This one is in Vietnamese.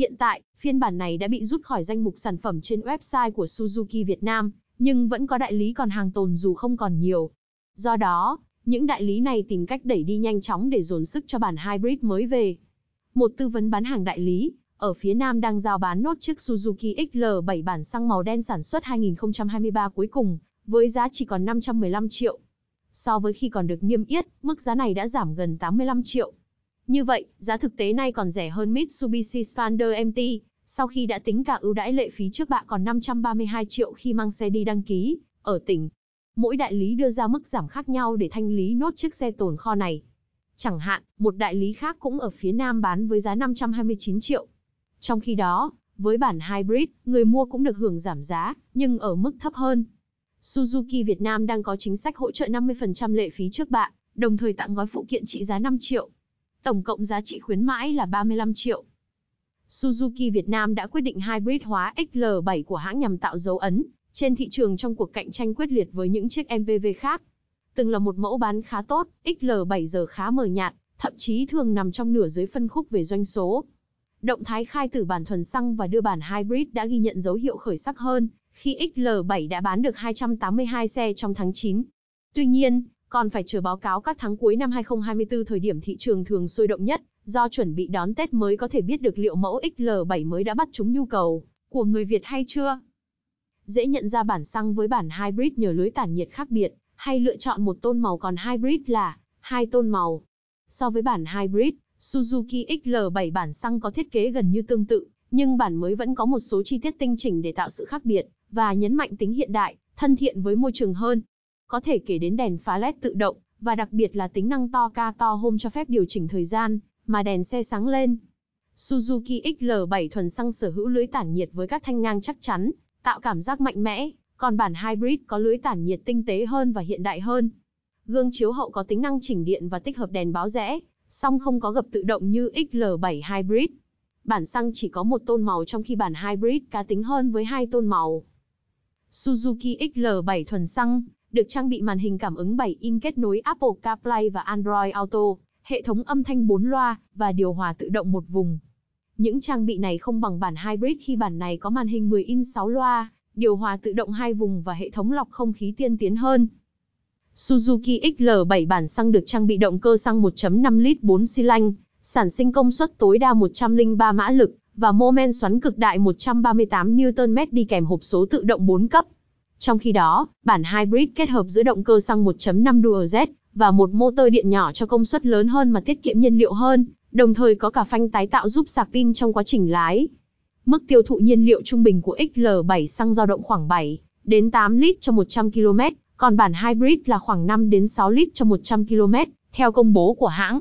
Hiện tại, phiên bản này đã bị rút khỏi danh mục sản phẩm trên website của Suzuki Việt Nam, nhưng vẫn có đại lý còn hàng tồn dù không còn nhiều. Do đó, những đại lý này tìm cách đẩy đi nhanh chóng để dồn sức cho bản hybrid mới về. Một tư vấn bán hàng đại lý ở phía Nam đang giao bán nốt chiếc Suzuki XL7 bản xăng màu đen sản xuất 2023 cuối cùng, với giá chỉ còn 515 triệu. So với khi còn được niêm yết, mức giá này đã giảm gần 85 triệu. Như vậy, giá thực tế nay còn rẻ hơn Mitsubishi Xpander MT, sau khi đã tính cả ưu đãi lệ phí trước bạ còn 532 triệu khi mang xe đi đăng ký, ở tỉnh. Mỗi đại lý đưa ra mức giảm khác nhau để thanh lý nốt chiếc xe tồn kho này. Chẳng hạn, một đại lý khác cũng ở phía Nam bán với giá 529 triệu. Trong khi đó, với bản hybrid, người mua cũng được hưởng giảm giá, nhưng ở mức thấp hơn. Suzuki Việt Nam đang có chính sách hỗ trợ 50% lệ phí trước bạ, đồng thời tặng gói phụ kiện trị giá 5 triệu Tổng cộng giá trị khuyến mãi là 35 triệu. Suzuki Việt Nam đã quyết định hybrid hóa XL7 của hãng nhằm tạo dấu ấn trên thị trường trong cuộc cạnh tranh quyết liệt với những chiếc MPV khác. Từng là một mẫu bán khá tốt, XL7 giờ khá mờ nhạt, thậm chí thường nằm trong nửa dưới phân khúc về doanh số. Động thái khai tử bản thuần xăng và đưa bản hybrid đã ghi nhận dấu hiệu khởi sắc hơn, khi XL7 đã bán được 282 xe trong tháng 9. Tuy nhiên, còn phải chờ báo cáo các tháng cuối năm 2024 thời điểm thị trường thường sôi động nhất, do chuẩn bị đón Tết mới có thể biết được liệu mẫu XL7 mới đã bắt trúng nhu cầu của người Việt hay chưa. Dễ nhận ra bản xăng với bản hybrid nhờ lưới tản nhiệt khác biệt, hay lựa chọn một tôn màu còn hybrid là hai tôn màu. So với bản hybrid, Suzuki XL7 bản xăng có thiết kế gần như tương tự, nhưng bản mới vẫn có một số chi tiết tinh chỉnh để tạo sự khác biệt và nhấn mạnh tính hiện đại, thân thiện với môi trường hơn có thể kể đến đèn pha led tự động, và đặc biệt là tính năng to ca to hôm cho phép điều chỉnh thời gian mà đèn xe sáng lên. Suzuki XL7 thuần xăng sở hữu lưới tản nhiệt với các thanh ngang chắc chắn, tạo cảm giác mạnh mẽ, còn bản hybrid có lưới tản nhiệt tinh tế hơn và hiện đại hơn. Gương chiếu hậu có tính năng chỉnh điện và tích hợp đèn báo rẽ, song không có gập tự động như XL7 hybrid. Bản xăng chỉ có một tôn màu trong khi bản hybrid cá tính hơn với hai tôn màu. Suzuki XL7 thuần xăng được trang bị màn hình cảm ứng 7 in kết nối Apple CarPlay và Android Auto, hệ thống âm thanh 4 loa và điều hòa tự động một vùng. Những trang bị này không bằng bản hybrid khi bản này có màn hình 10 in 6 loa, điều hòa tự động hai vùng và hệ thống lọc không khí tiên tiến hơn. Suzuki XL7 bản xăng được trang bị động cơ xăng 1.5 lít 4 xi lanh, sản sinh công suất tối đa 103 mã lực và mô men xoắn cực đại 138 Nm đi kèm hộp số tự động 4 cấp. Trong khi đó, bản hybrid kết hợp giữa động cơ xăng 1.5 DualZ và một motor điện nhỏ cho công suất lớn hơn mà tiết kiệm nhiên liệu hơn, đồng thời có cả phanh tái tạo giúp sạc pin trong quá trình lái. Mức tiêu thụ nhiên liệu trung bình của XL7 xăng dao động khoảng 7 đến 8 lít cho 100 km, còn bản hybrid là khoảng 5 đến 6 lít cho 100 km, theo công bố của hãng.